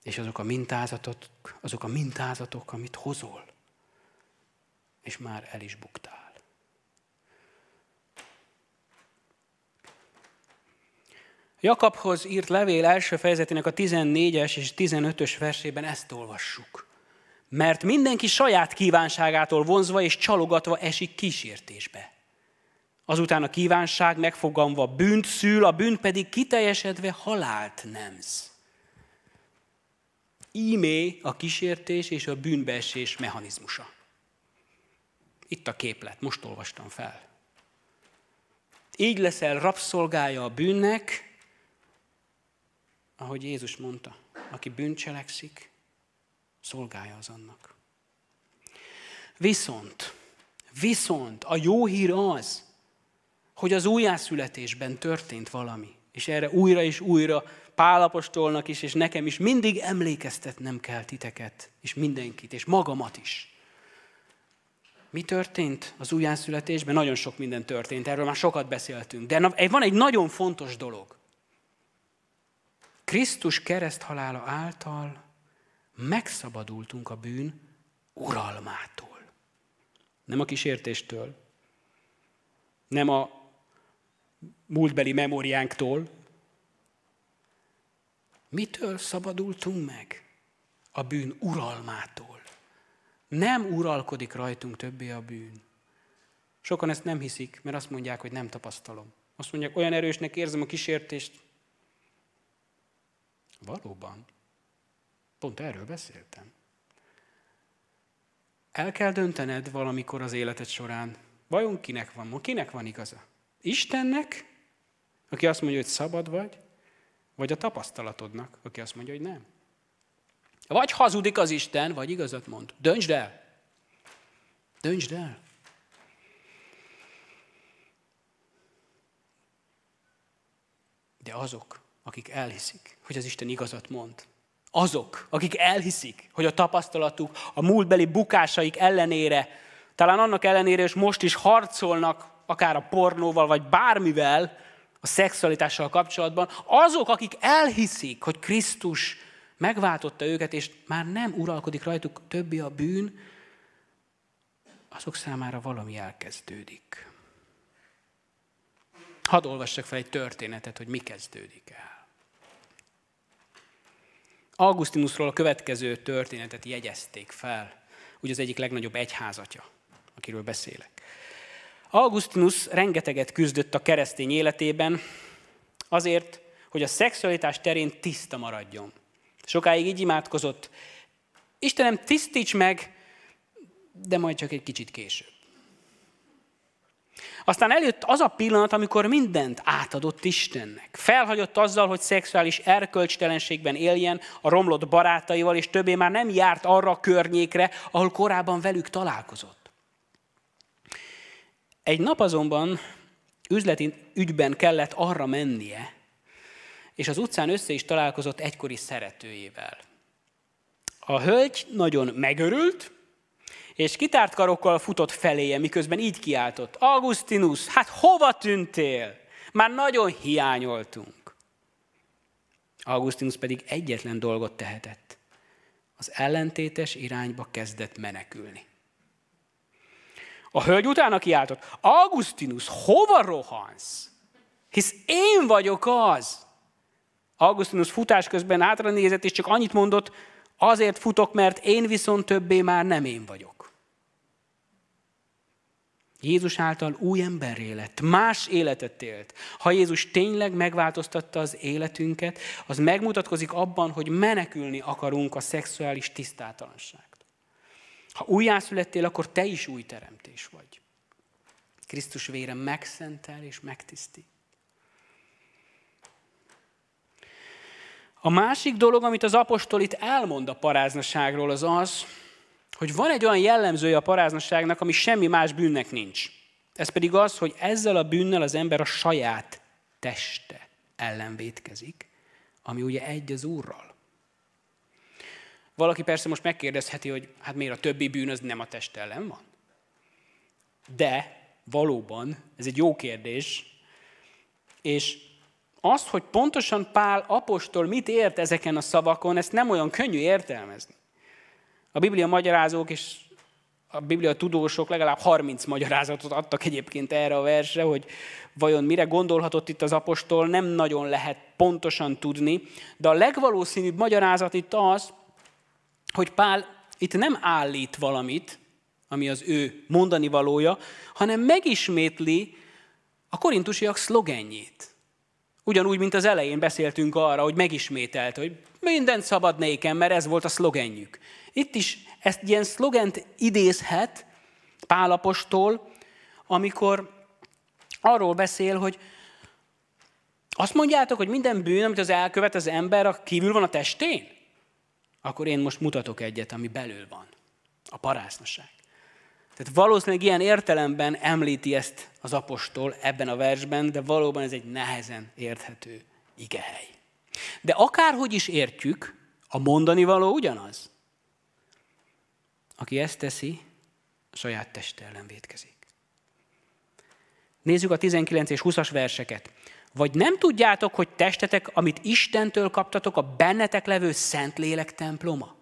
és azok a mintázatok, azok a mintázatok, amit hozol, és már el is buktál. Jakabhoz írt levél első fejezetének a 14-es és 15-ös versében ezt olvassuk. Mert mindenki saját kívánságától vonzva és csalogatva esik kísértésbe. Azután a kívánság megfogamva bűnt szül, a bűn pedig kiteljesedve halált nemz. Ímé a kísértés és a bűnbeesés mechanizmusa. Itt a képlet, most olvastam fel. Így leszel rabszolgája a bűnnek, ahogy Jézus mondta, aki bűncselekszik, Szolgálja az annak. Viszont, viszont a jó hír az, hogy az újjászületésben történt valami. És erre újra és újra Pálapostolnak is, és nekem is mindig emlékeztetnem kell titeket, és mindenkit, és magamat is. Mi történt az újjászületésben? Nagyon sok minden történt, erről már sokat beszéltünk. De van egy nagyon fontos dolog. Krisztus kereszthalála által megszabadultunk a bűn uralmától. Nem a kísértéstől, nem a múltbeli memóriánktól. Mitől szabadultunk meg? A bűn uralmától. Nem uralkodik rajtunk többé a bűn. Sokan ezt nem hiszik, mert azt mondják, hogy nem tapasztalom. Azt mondják, olyan erősnek érzem a kísértést. Valóban, Pont erről beszéltem. El kell döntened valamikor az életed során, vajon kinek van ma, kinek van igaza? Istennek, aki azt mondja, hogy szabad vagy, vagy a tapasztalatodnak, aki azt mondja, hogy nem. Vagy hazudik az Isten, vagy igazat mond. Döntsd el! Döntsd el! De azok, akik elhiszik, hogy az Isten igazat mond, azok, akik elhiszik, hogy a tapasztalatuk, a múltbeli bukásaik ellenére, talán annak ellenére, és most is harcolnak akár a pornóval, vagy bármivel, a szexualitással kapcsolatban, azok, akik elhiszik, hogy Krisztus megváltotta őket, és már nem uralkodik rajtuk többi a bűn, azok számára valami elkezdődik. Hadd olvassak fel egy történetet, hogy mi kezdődik el. Augustinusról a következő történetet jegyezték fel, ugye az egyik legnagyobb egyházatja, akiről beszélek. Augustinus rengeteget küzdött a keresztény életében azért, hogy a szexualitás terén tiszta maradjon. Sokáig így imádkozott, Istenem, tisztíts meg, de majd csak egy kicsit később. Aztán előtt az a pillanat, amikor mindent átadott Istennek. Felhagyott azzal, hogy szexuális erkölcstelenségben éljen a romlott barátaival, és többé már nem járt arra a környékre, ahol korábban velük találkozott. Egy nap azonban üzleti ügyben kellett arra mennie, és az utcán össze is találkozott egykori szeretőjével. A hölgy nagyon megörült, és kitárt karokkal futott feléje, miközben így kiáltott. Augustinus, hát hova tűntél? Már nagyon hiányoltunk. Augustinus pedig egyetlen dolgot tehetett. Az ellentétes irányba kezdett menekülni. A hölgy utána kiáltott, Augustinus, hova rohansz? Hisz én vagyok az. Augustinus futás közben átra nézett, és csak annyit mondott, azért futok, mert én viszont többé már nem én vagyok. Jézus által új emberré lett, más életet élt. Ha Jézus tényleg megváltoztatta az életünket, az megmutatkozik abban, hogy menekülni akarunk a szexuális tisztátalanságtól. Ha újjászülettél, akkor te is új teremtés vagy. Krisztus vére megszentel és megtisztít. A másik dolog, amit az apostol itt elmond a paráznaságról, az az, hogy van egy olyan jellemzője a paráznosságnak, ami semmi más bűnnek nincs. Ez pedig az, hogy ezzel a bűnnel az ember a saját teste ellen vétkezik, ami ugye egy az Úrral. Valaki persze most megkérdezheti, hogy hát miért a többi bűn az nem a test ellen van? De valóban, ez egy jó kérdés, és azt, hogy pontosan Pál apostol mit ért ezeken a szavakon, ezt nem olyan könnyű értelmezni. A biblia magyarázók és a biblia tudósok legalább 30 magyarázatot adtak egyébként erre a versre, hogy vajon mire gondolhatott itt az apostol, nem nagyon lehet pontosan tudni, de a legvalószínűbb magyarázat itt az, hogy Pál itt nem állít valamit, ami az ő mondani valója, hanem megismétli a korintusiak szlogenjét. Ugyanúgy, mint az elején beszéltünk arra, hogy megismételte, hogy mindent szabad nékem, mert ez volt a szlogenjük. Itt is ezt ilyen szlogent idézhet Pálapostól, amikor arról beszél, hogy azt mondjátok, hogy minden bűn, amit az elkövet az ember, a kívül van a testén? Akkor én most mutatok egyet, ami belül van. A parásznaság. Tehát valószínűleg ilyen értelemben említi ezt az apostol ebben a versben, de valóban ez egy nehezen érthető igehely. De akárhogy is értjük, a mondani való ugyanaz. Aki ezt teszi, saját teste ellen védkezik. Nézzük a 19 és 20-as verseket. Vagy nem tudjátok, hogy testetek, amit Istentől kaptatok, a bennetek levő Szentlélek temploma?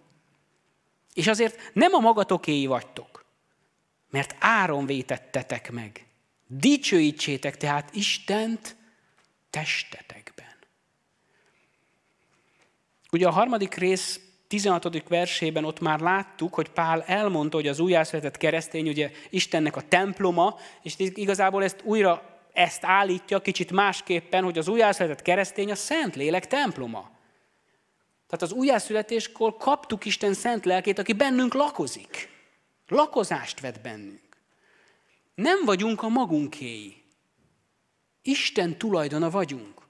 És azért nem a magatokéi vagytok, mert áron vétettetek meg. Dicsőítsétek tehát Istent testetekben. Ugye a harmadik rész 16. versében ott már láttuk, hogy Pál elmondta, hogy az újjászületett keresztény ugye Istennek a temploma, és igazából ezt újra ezt állítja kicsit másképpen, hogy az újjászületett keresztény a Szentlélek temploma. Tehát az újjászületéskor kaptuk Isten szent lelkét, aki bennünk lakozik. Lakozást vet bennünk. Nem vagyunk a magunkéi. Isten tulajdona vagyunk.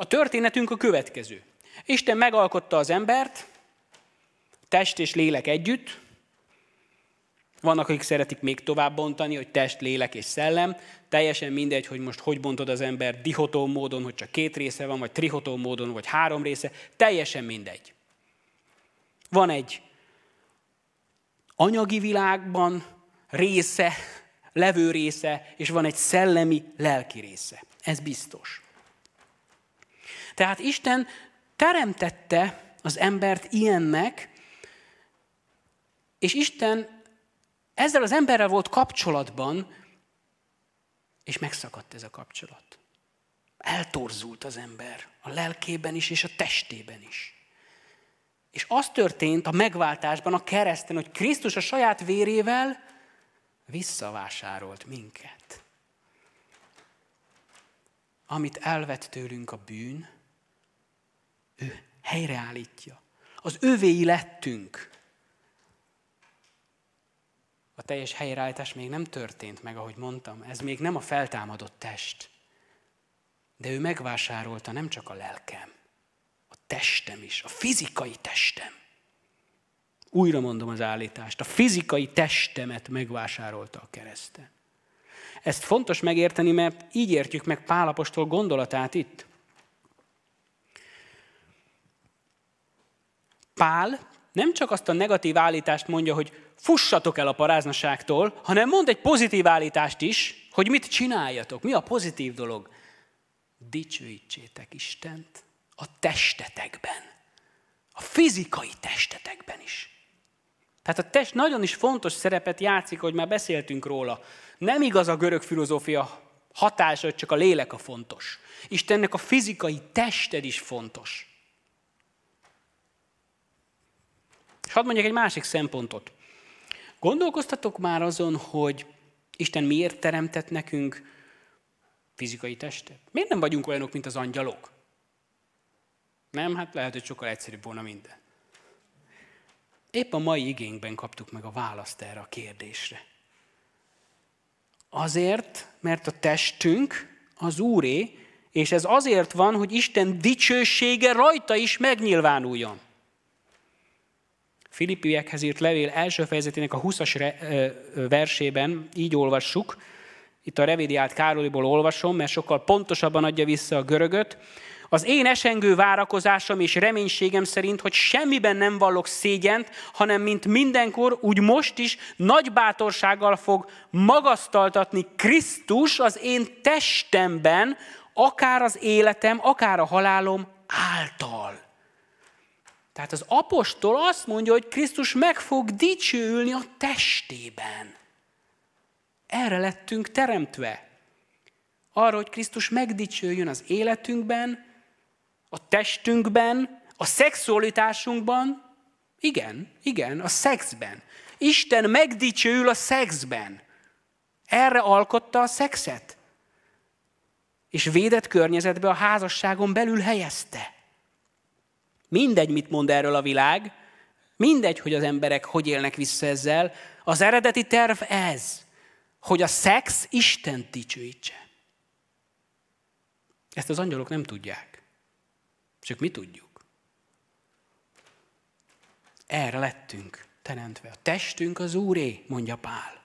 A történetünk a következő. Isten megalkotta az embert, test és lélek együtt. Vannak, akik szeretik még tovább bontani, hogy test, lélek és szellem. Teljesen mindegy, hogy most hogy bontod az ember dihotó módon, hogy csak két része van, vagy trihotó módon, vagy három része. Teljesen mindegy. Van egy anyagi világban része, levő része, és van egy szellemi, lelki része. Ez biztos. Tehát Isten teremtette az embert ilyennek, és Isten ezzel az emberrel volt kapcsolatban, és megszakadt ez a kapcsolat. Eltorzult az ember a lelkében is, és a testében is. És az történt a megváltásban, a kereszten, hogy Krisztus a saját vérével visszavásárolt minket. Amit elvett tőlünk a bűn, ő helyreállítja. Az ővéi lettünk. A teljes helyreállítás még nem történt meg, ahogy mondtam. Ez még nem a feltámadott test. De ő megvásárolta nem csak a lelkem, a testem is, a fizikai testem. Újra mondom az állítást. A fizikai testemet megvásárolta a kereszten. Ezt fontos megérteni, mert így értjük meg Pálapostól gondolatát itt. Pál nem csak azt a negatív állítást mondja, hogy fussatok el a paráznaságtól, hanem mond egy pozitív állítást is, hogy mit csináljatok, mi a pozitív dolog. Dicsőítsétek Istent a testetekben, a fizikai testetekben is. Tehát a test nagyon is fontos szerepet játszik, hogy már beszéltünk róla. Nem igaz a görög filozófia hatása, hogy csak a lélek a fontos. Istennek a fizikai tested is fontos. És hadd mondjak egy másik szempontot. Gondolkoztatok már azon, hogy Isten miért teremtett nekünk fizikai testet? Miért nem vagyunk olyanok, mint az angyalok? Nem? Hát lehet, hogy sokkal egyszerűbb volna minden. Épp a mai igényben kaptuk meg a választ erre a kérdésre. Azért, mert a testünk az Úré, és ez azért van, hogy Isten dicsősége rajta is megnyilvánuljon. Filippiekhez írt levél első fejezetének a 20-as versében így olvassuk, itt a revidiát Károliból olvasom, mert sokkal pontosabban adja vissza a görögöt, az én esengő várakozásom és reménységem szerint, hogy semmiben nem vallok szégyent, hanem mint mindenkor, úgy most is nagy bátorsággal fog magasztaltatni Krisztus az én testemben, akár az életem, akár a halálom által. Tehát az apostol azt mondja, hogy Krisztus meg fog dicsőülni a testében. Erre lettünk teremtve. Arra, hogy Krisztus megdicsőjön az életünkben, a testünkben, a szexualitásunkban, igen, igen, a szexben. Isten megdicsőül a szexben. Erre alkotta a szexet. És védett környezetbe a házasságon belül helyezte. Mindegy, mit mond erről a világ, mindegy, hogy az emberek hogy élnek vissza ezzel, az eredeti terv ez, hogy a szex Isten dicsőítse. Ezt az angyalok nem tudják. Csak mi tudjuk. Erre lettünk teremtve. A testünk az Úré, mondja Pál.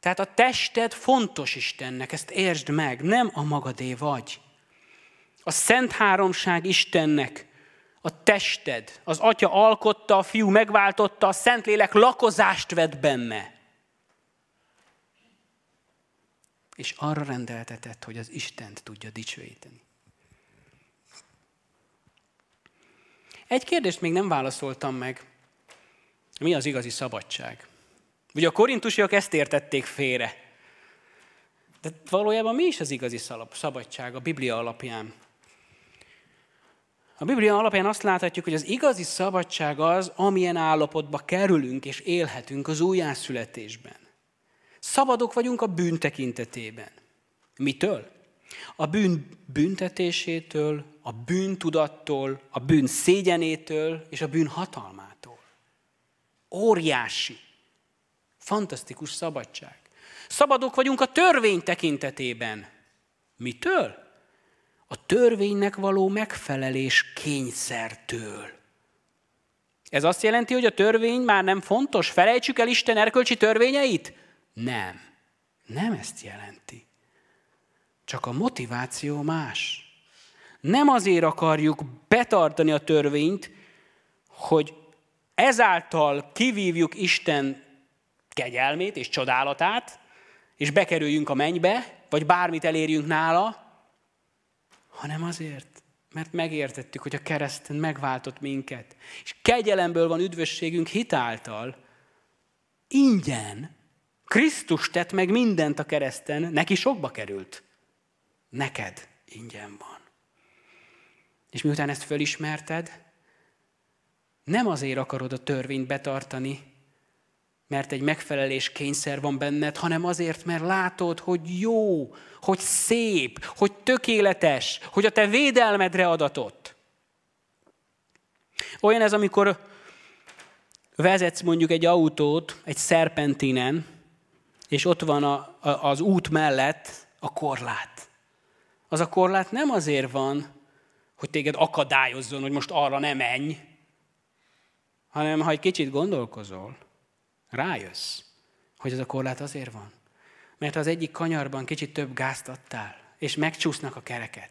Tehát a tested fontos Istennek, ezt értsd meg, nem a magadé vagy. A Szent Háromság Istennek a tested, az Atya alkotta, a Fiú megváltotta, a Szentlélek lakozást vett benne. És arra rendeltetett, hogy az Istent tudja dicsőíteni. Egy kérdést még nem válaszoltam meg. Mi az igazi szabadság? Ugye a korintusiak ezt értették félre. De valójában mi is az igazi szabadság a Biblia alapján? A Biblia alapján azt láthatjuk, hogy az igazi szabadság az, amilyen állapotba kerülünk és élhetünk az újjászületésben. Szabadok vagyunk a bűn tekintetében. Mitől? A bűn büntetésétől, a bűntudattól, a bűn szégyenétől és a bűn hatalmától. Óriási, fantasztikus szabadság. Szabadok vagyunk a törvény tekintetében. Mitől? a törvénynek való megfelelés kényszertől. Ez azt jelenti, hogy a törvény már nem fontos? Felejtsük el Isten erkölcsi törvényeit? Nem. Nem ezt jelenti. Csak a motiváció más. Nem azért akarjuk betartani a törvényt, hogy ezáltal kivívjuk Isten kegyelmét és csodálatát, és bekerüljünk a mennybe, vagy bármit elérjünk nála, hanem azért, mert megértettük, hogy a kereszten megváltott minket. És kegyelemből van üdvösségünk hitáltal, ingyen. Krisztus tett meg mindent a kereszten, neki sokba került. Neked ingyen van. És miután ezt fölismerted, nem azért akarod a törvényt betartani, mert egy megfelelés kényszer van benned, hanem azért, mert látod, hogy jó, hogy szép, hogy tökéletes, hogy a te védelmedre adatott. Olyan ez, amikor vezetsz mondjuk egy autót egy szerpentinen, és ott van a, a, az út mellett a korlát. Az a korlát nem azért van, hogy téged akadályozzon, hogy most arra ne menj, hanem ha egy kicsit gondolkozol, Rájössz, hogy ez a korlát azért van. Mert az egyik kanyarban kicsit több gázt adtál, és megcsúsznak a kereket,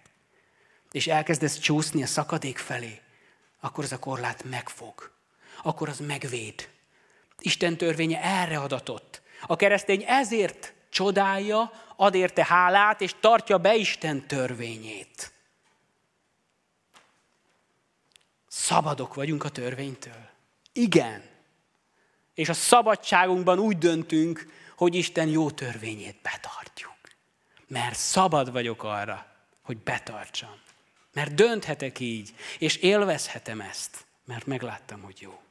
és elkezdesz csúszni a szakadék felé, akkor ez a korlát megfog. Akkor az megvéd. Isten törvénye erre adatott. A keresztény ezért csodálja, ad érte hálát, és tartja be Isten törvényét. Szabadok vagyunk a törvénytől. Igen, és a szabadságunkban úgy döntünk, hogy Isten jó törvényét betartjuk. Mert szabad vagyok arra, hogy betartsam. Mert dönthetek így, és élvezhetem ezt, mert megláttam, hogy jó.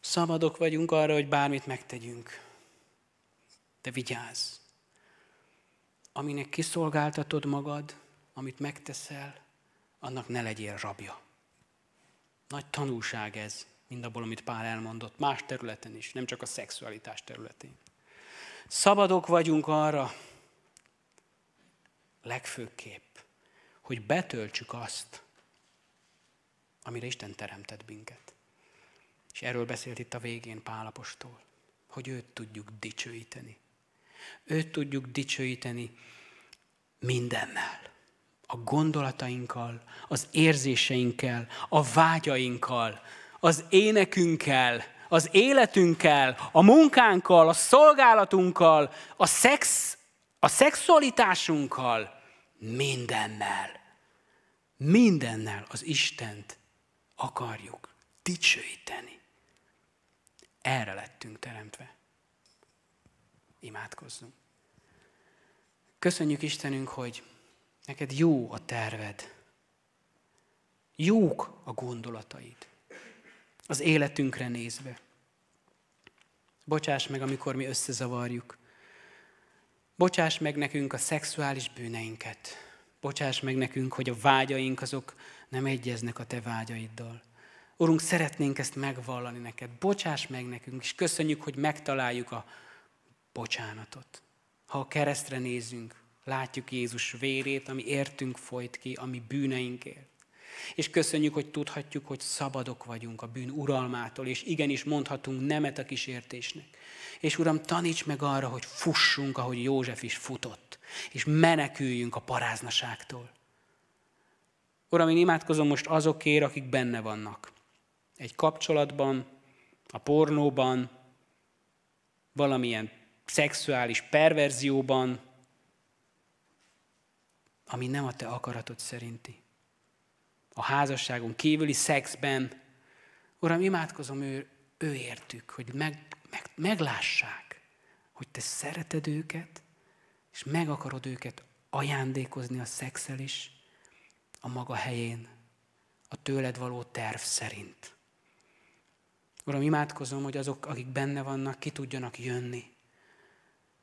Szabadok vagyunk arra, hogy bármit megtegyünk. De vigyázz! Aminek kiszolgáltatod magad, amit megteszel, annak ne legyél rabja. Nagy tanulság ez, mindabból, amit Pál elmondott, más területen is, nem csak a szexualitás területén. Szabadok vagyunk arra, legfőképp, hogy betöltsük azt, amire Isten teremtett minket. És erről beszélt itt a végén Pálapostól, hogy őt tudjuk dicsőíteni. Őt tudjuk dicsőíteni mindennel a gondolatainkkal, az érzéseinkkel, a vágyainkkal, az énekünkkel, az életünkkel, a munkánkkal, a szolgálatunkkal, a, szex, a szexualitásunkkal, mindennel. Mindennel az Istent akarjuk dicsőíteni. Erre lettünk teremtve. Imádkozzunk. Köszönjük Istenünk, hogy Neked jó a terved. Jók a gondolataid. Az életünkre nézve. Bocsáss meg, amikor mi összezavarjuk. Bocsáss meg nekünk a szexuális bűneinket. Bocsáss meg nekünk, hogy a vágyaink azok nem egyeznek a te vágyaiddal. Urunk, szeretnénk ezt megvallani neked. Bocsáss meg nekünk, és köszönjük, hogy megtaláljuk a bocsánatot. Ha a keresztre nézünk, Látjuk Jézus vérét, ami értünk folyt ki, ami bűneinkért. És köszönjük, hogy tudhatjuk, hogy szabadok vagyunk a bűn uralmától, és igenis mondhatunk nemet a kísértésnek. És Uram, taníts meg arra, hogy fussunk, ahogy József is futott, és meneküljünk a paráznaságtól. Uram, én imádkozom most azokért, akik benne vannak. Egy kapcsolatban, a pornóban, valamilyen szexuális perverzióban, ami nem a te akaratod szerinti. A házasságon kívüli szexben. Uram, imádkozom ő, ő értük, hogy meg, meg, meglássák, hogy te szereted őket, és meg akarod őket ajándékozni a szexel is, a maga helyén, a tőled való terv szerint. Uram, imádkozom, hogy azok, akik benne vannak, ki tudjanak jönni.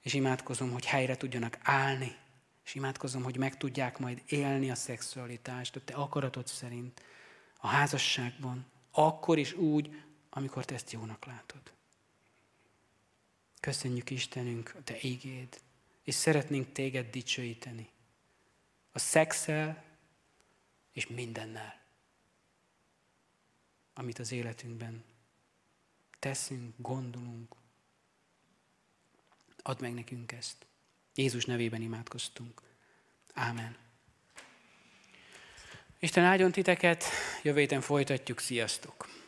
És imádkozom, hogy helyre tudjanak állni, és imádkozom, hogy meg tudják majd élni a szexualitást a te akaratod szerint, a házasságban, akkor is úgy, amikor te ezt jónak látod. Köszönjük Istenünk a te ígéd, és szeretnénk téged dicsőíteni. A szexel és mindennel, amit az életünkben teszünk, gondolunk. Add meg nekünk ezt. Jézus nevében imádkoztunk. Ámen. Isten áldjon titeket, jövő héten folytatjuk, sziasztok!